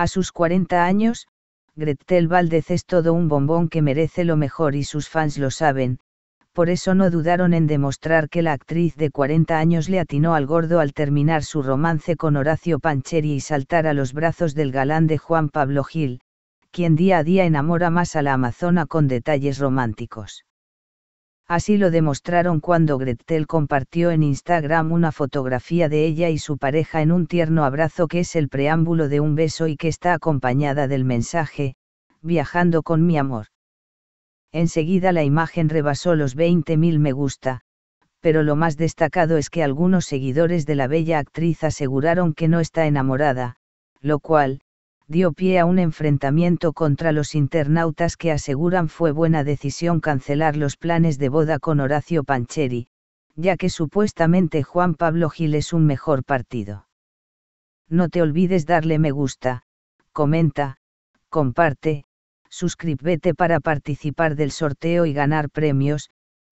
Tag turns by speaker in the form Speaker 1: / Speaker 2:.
Speaker 1: A sus 40 años, Gretel Valdez es todo un bombón que merece lo mejor y sus fans lo saben, por eso no dudaron en demostrar que la actriz de 40 años le atinó al gordo al terminar su romance con Horacio Pancheri y saltar a los brazos del galán de Juan Pablo Gil, quien día a día enamora más a la amazona con detalles románticos. Así lo demostraron cuando Gretel compartió en Instagram una fotografía de ella y su pareja en un tierno abrazo que es el preámbulo de un beso y que está acompañada del mensaje, viajando con mi amor. Enseguida la imagen rebasó los 20.000 me gusta, pero lo más destacado es que algunos seguidores de la bella actriz aseguraron que no está enamorada, lo cual, dio pie a un enfrentamiento contra los internautas que aseguran fue buena decisión cancelar los planes de boda con Horacio Pancheri, ya que supuestamente Juan Pablo Gil es un mejor partido. No te olvides darle me gusta, comenta, comparte, suscríbete para participar del sorteo y ganar premios,